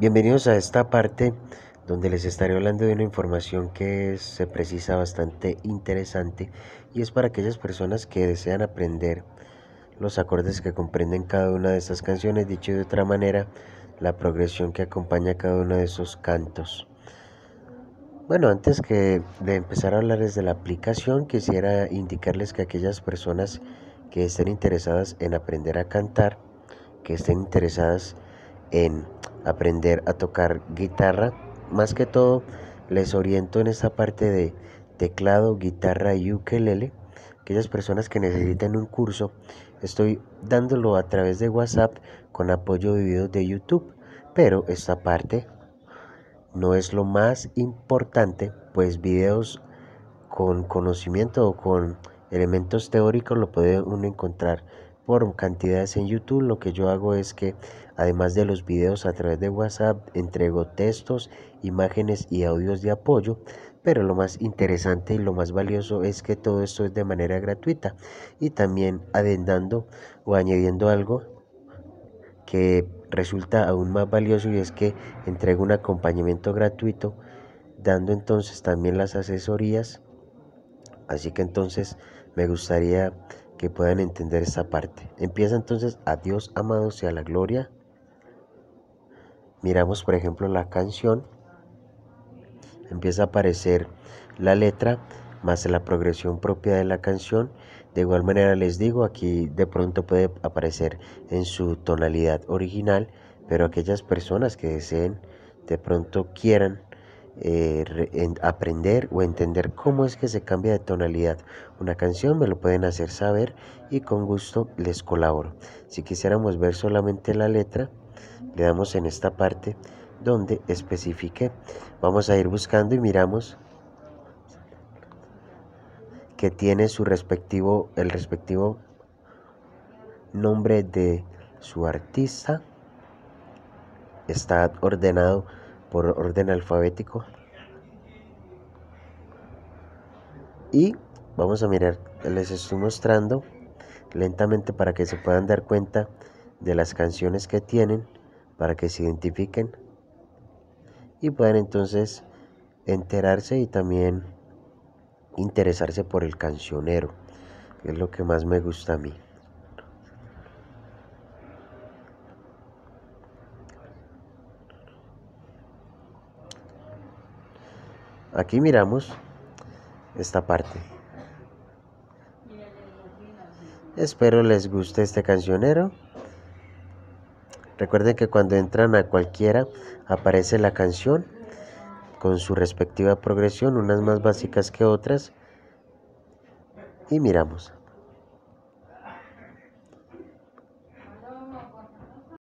Bienvenidos a esta parte donde les estaré hablando de una información que se precisa bastante interesante y es para aquellas personas que desean aprender los acordes que comprenden cada una de estas canciones, dicho de otra manera, la progresión que acompaña cada uno de esos cantos. Bueno, antes que de empezar a hablarles de la aplicación, quisiera indicarles que aquellas personas que estén interesadas en aprender a cantar, que estén interesadas en en aprender a tocar guitarra. Más que todo les oriento en esta parte de teclado, guitarra y ukelele. Aquellas personas que necesitan un curso, estoy dándolo a través de WhatsApp con apoyo de videos de YouTube. Pero esta parte no es lo más importante, pues videos con conocimiento o con elementos teóricos lo puede uno encontrar por cantidades en YouTube, lo que yo hago es que además de los videos a través de WhatsApp, entrego textos, imágenes y audios de apoyo. Pero lo más interesante y lo más valioso es que todo esto es de manera gratuita y también adendando o añadiendo algo que resulta aún más valioso y es que entrego un acompañamiento gratuito dando entonces también las asesorías. Así que entonces me gustaría que puedan entender esa parte. Empieza entonces a Dios amado sea la gloria. Miramos por ejemplo la canción. Empieza a aparecer la letra más la progresión propia de la canción. De igual manera les digo, aquí de pronto puede aparecer en su tonalidad original, pero aquellas personas que deseen, de pronto quieran eh, aprender o entender cómo es que se cambia de tonalidad una canción, me lo pueden hacer saber y con gusto les colaboro. Si quisiéramos ver solamente la letra, le damos en esta parte donde especifique. Vamos a ir buscando y miramos que tiene su respectivo, el respectivo nombre de su artista. Está ordenado por orden alfabético. Y vamos a mirar, les estoy mostrando lentamente para que se puedan dar cuenta de las canciones que tienen, para que se identifiquen y puedan entonces enterarse y también interesarse por el cancionero, que es lo que más me gusta a mí. Aquí miramos esta parte. Espero les guste este cancionero. Recuerden que cuando entran a cualquiera aparece la canción con su respectiva progresión, unas más básicas que otras. Y miramos.